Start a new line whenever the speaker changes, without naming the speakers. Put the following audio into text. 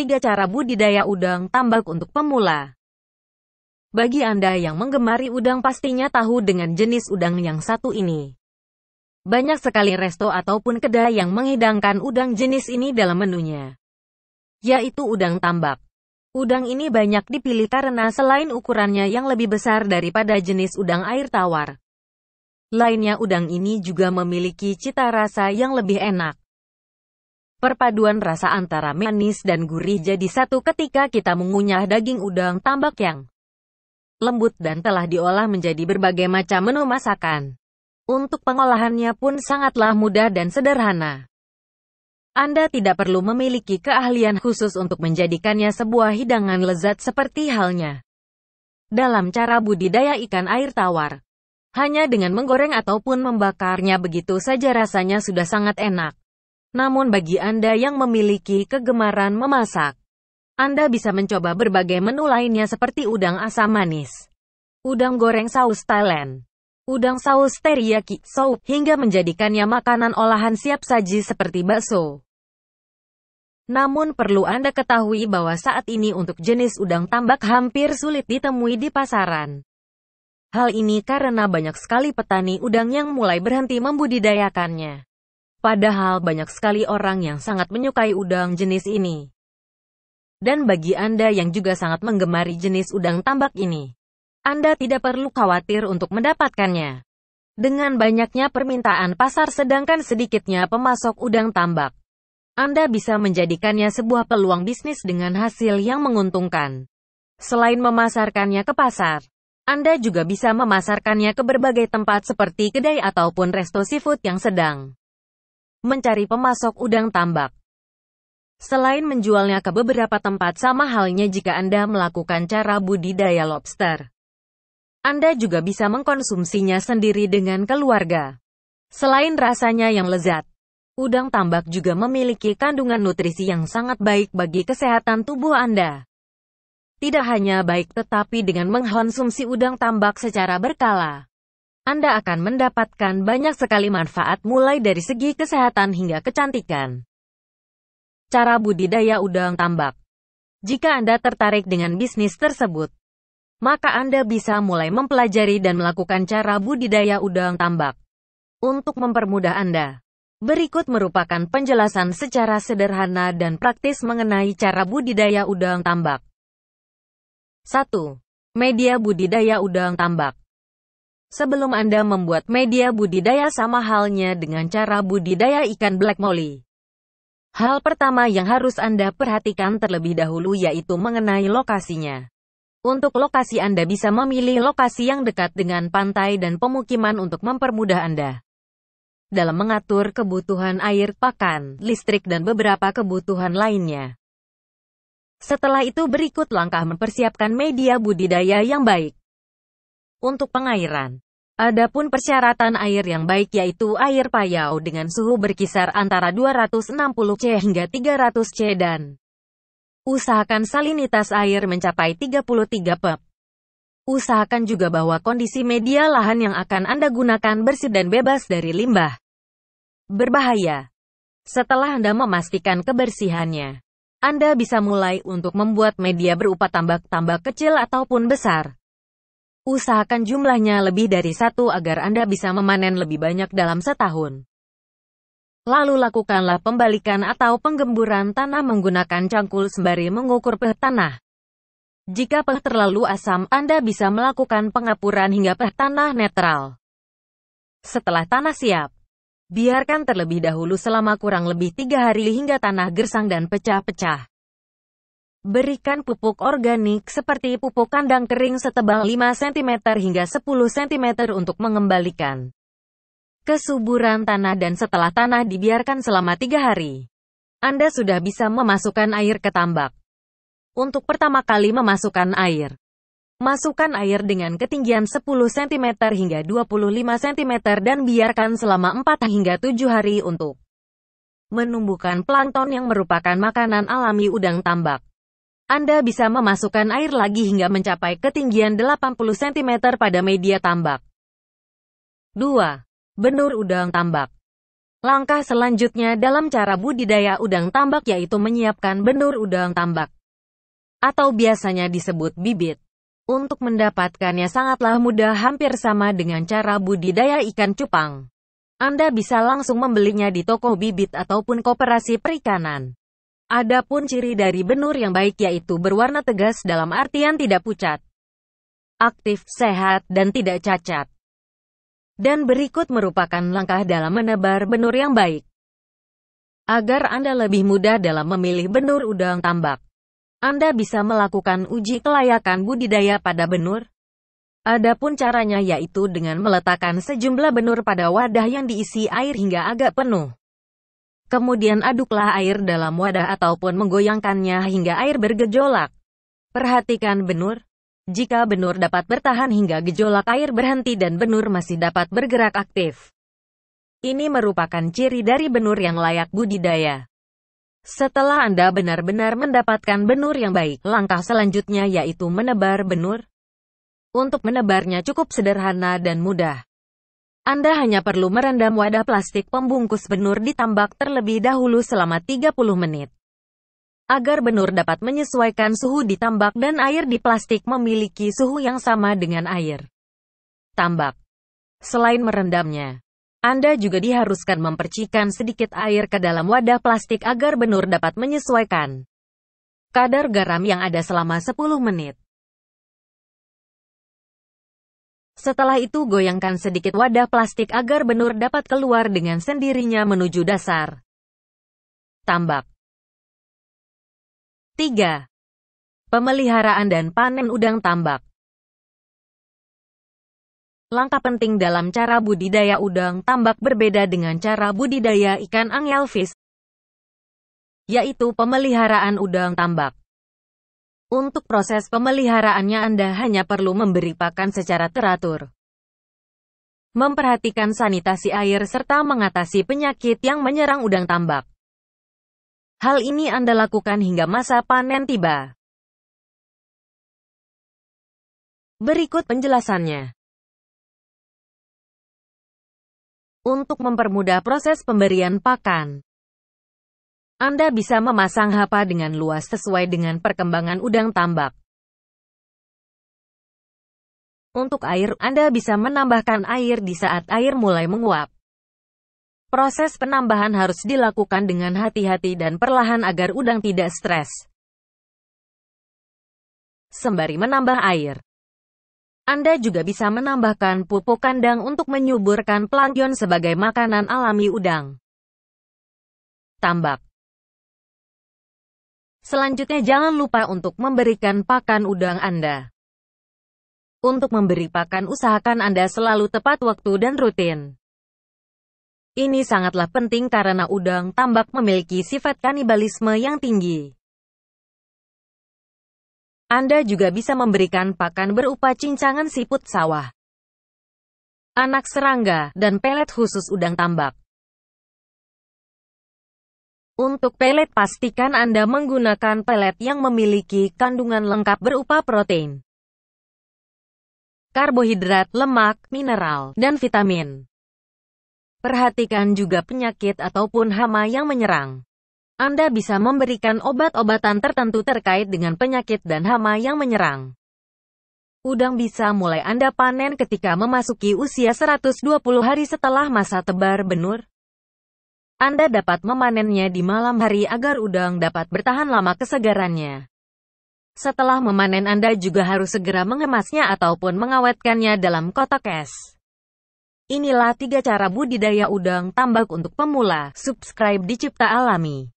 3 Cara Budidaya Udang Tambak untuk Pemula Bagi Anda yang menggemari udang pastinya tahu dengan jenis udang yang satu ini. Banyak sekali resto ataupun kedai yang menghidangkan udang jenis ini dalam menunya, yaitu udang tambak. Udang ini banyak dipilih karena selain ukurannya yang lebih besar daripada jenis udang air tawar, lainnya udang ini juga memiliki cita rasa yang lebih enak. Perpaduan rasa antara manis dan gurih jadi satu ketika kita mengunyah daging udang tambak yang lembut dan telah diolah menjadi berbagai macam menu masakan. Untuk pengolahannya pun sangatlah mudah dan sederhana. Anda tidak perlu memiliki keahlian khusus untuk menjadikannya sebuah hidangan lezat seperti halnya dalam cara budidaya ikan air tawar. Hanya dengan menggoreng ataupun membakarnya begitu saja rasanya sudah sangat enak. Namun bagi Anda yang memiliki kegemaran memasak, Anda bisa mencoba berbagai menu lainnya seperti udang asam manis, udang goreng saus Thailand, udang saus teriyaki soup, hingga menjadikannya makanan olahan siap saji seperti bakso. Namun perlu Anda ketahui bahwa saat ini untuk jenis udang tambak hampir sulit ditemui di pasaran. Hal ini karena banyak sekali petani udang yang mulai berhenti membudidayakannya. Padahal banyak sekali orang yang sangat menyukai udang jenis ini. Dan bagi Anda yang juga sangat menggemari jenis udang tambak ini, Anda tidak perlu khawatir untuk mendapatkannya. Dengan banyaknya permintaan pasar sedangkan sedikitnya pemasok udang tambak, Anda bisa menjadikannya sebuah peluang bisnis dengan hasil yang menguntungkan. Selain memasarkannya ke pasar, Anda juga bisa memasarkannya ke berbagai tempat seperti kedai ataupun resto seafood yang sedang mencari pemasok udang tambak. Selain menjualnya ke beberapa tempat sama halnya jika Anda melakukan cara budidaya lobster. Anda juga bisa mengkonsumsinya sendiri dengan keluarga. Selain rasanya yang lezat, udang tambak juga memiliki kandungan nutrisi yang sangat baik bagi kesehatan tubuh Anda. Tidak hanya baik tetapi dengan mengkonsumsi udang tambak secara berkala, anda akan mendapatkan banyak sekali manfaat mulai dari segi kesehatan hingga kecantikan. Cara budidaya udang tambak Jika Anda tertarik dengan bisnis tersebut, maka Anda bisa mulai mempelajari dan melakukan cara budidaya udang tambak. Untuk mempermudah Anda, berikut merupakan penjelasan secara sederhana dan praktis mengenai cara budidaya udang tambak. 1. Media budidaya udang tambak Sebelum Anda membuat media budidaya sama halnya dengan cara budidaya ikan black molly. Hal pertama yang harus Anda perhatikan terlebih dahulu yaitu mengenai lokasinya. Untuk lokasi Anda bisa memilih lokasi yang dekat dengan pantai dan pemukiman untuk mempermudah Anda. Dalam mengatur kebutuhan air, pakan, listrik dan beberapa kebutuhan lainnya. Setelah itu berikut langkah mempersiapkan media budidaya yang baik untuk pengairan. Adapun persyaratan air yang baik yaitu air payau dengan suhu berkisar antara 260 C hingga 300 C dan usahakan salinitas air mencapai 33 pep. Usahakan juga bahwa kondisi media lahan yang akan Anda gunakan bersih dan bebas dari limbah berbahaya. Setelah Anda memastikan kebersihannya, Anda bisa mulai untuk membuat media berupa tambak-tambak kecil ataupun besar. Usahakan jumlahnya lebih dari satu agar Anda bisa memanen lebih banyak dalam setahun. Lalu lakukanlah pembalikan atau penggemburan tanah menggunakan cangkul sembari mengukur peh tanah. Jika peh terlalu asam, Anda bisa melakukan pengapuran hingga peh tanah netral. Setelah tanah siap, biarkan terlebih dahulu selama kurang lebih tiga hari hingga tanah gersang dan pecah-pecah. Berikan pupuk organik seperti pupuk kandang kering setebal 5 cm hingga 10 cm untuk mengembalikan kesuburan tanah dan setelah tanah dibiarkan selama 3 hari, Anda sudah bisa memasukkan air ke tambak. Untuk pertama kali memasukkan air, masukkan air dengan ketinggian 10 cm hingga 25 cm dan biarkan selama 4 hingga 7 hari untuk menumbuhkan plankton yang merupakan makanan alami udang tambak. Anda bisa memasukkan air lagi hingga mencapai ketinggian 80 cm pada media tambak. 2. Benur udang tambak Langkah selanjutnya dalam cara budidaya udang tambak yaitu menyiapkan benur udang tambak atau biasanya disebut bibit. Untuk mendapatkannya sangatlah mudah hampir sama dengan cara budidaya ikan cupang. Anda bisa langsung membelinya di toko bibit ataupun koperasi perikanan. Adapun ciri dari benur yang baik yaitu berwarna tegas dalam artian tidak pucat, aktif, sehat, dan tidak cacat. Dan berikut merupakan langkah dalam menebar benur yang baik. Agar Anda lebih mudah dalam memilih benur udang tambak, Anda bisa melakukan uji kelayakan budidaya pada benur. Adapun caranya yaitu dengan meletakkan sejumlah benur pada wadah yang diisi air hingga agak penuh. Kemudian aduklah air dalam wadah ataupun menggoyangkannya hingga air bergejolak. Perhatikan benur. Jika benur dapat bertahan hingga gejolak air berhenti dan benur masih dapat bergerak aktif. Ini merupakan ciri dari benur yang layak budidaya. Setelah Anda benar-benar mendapatkan benur yang baik, langkah selanjutnya yaitu menebar benur. Untuk menebarnya cukup sederhana dan mudah. Anda hanya perlu merendam wadah plastik pembungkus benur di tambak terlebih dahulu selama 30 menit. Agar benur dapat menyesuaikan suhu di tambak dan air di plastik memiliki suhu yang sama dengan air. Tambak. Selain merendamnya, Anda juga diharuskan mempercikan sedikit air ke dalam wadah plastik agar benur dapat menyesuaikan
kadar garam yang ada selama 10 menit. Setelah itu goyangkan sedikit wadah plastik agar benur dapat keluar dengan sendirinya menuju dasar. Tambak 3. Pemeliharaan dan panen udang tambak
Langkah penting dalam cara budidaya udang tambak berbeda dengan cara budidaya ikan angelfish, yaitu pemeliharaan udang tambak. Untuk proses pemeliharaannya Anda hanya perlu memberi pakan secara teratur, memperhatikan sanitasi air serta mengatasi penyakit yang menyerang udang tambak. Hal ini Anda lakukan hingga masa
panen tiba. Berikut penjelasannya. Untuk mempermudah proses pemberian pakan, anda bisa memasang hapa dengan luas sesuai dengan perkembangan udang tambak. Untuk
air, Anda bisa menambahkan air di saat air mulai menguap. Proses penambahan harus dilakukan dengan hati-hati dan perlahan agar udang tidak stres.
Sembari menambah air. Anda juga bisa menambahkan pupuk kandang untuk menyuburkan plankton sebagai makanan alami udang. Tambak Selanjutnya
jangan lupa untuk memberikan pakan udang Anda. Untuk memberi pakan usahakan Anda selalu tepat waktu dan rutin. Ini sangatlah penting karena udang tambak memiliki sifat kanibalisme yang tinggi. Anda juga bisa memberikan pakan berupa cincangan siput
sawah, anak serangga, dan pelet khusus udang tambak. Untuk pelet pastikan Anda menggunakan pelet yang memiliki kandungan lengkap berupa protein,
karbohidrat, lemak, mineral, dan vitamin. Perhatikan juga penyakit ataupun hama yang menyerang. Anda bisa memberikan obat-obatan tertentu terkait dengan penyakit dan hama yang menyerang. Udang bisa mulai Anda panen ketika memasuki usia 120 hari setelah masa tebar benur. Anda dapat memanennya di malam hari agar udang dapat bertahan lama kesegarannya. Setelah memanen Anda juga harus segera mengemasnya ataupun mengawetkannya dalam kotak es. Inilah tiga cara budidaya udang tambak untuk
pemula. Subscribe di Cipta Alami.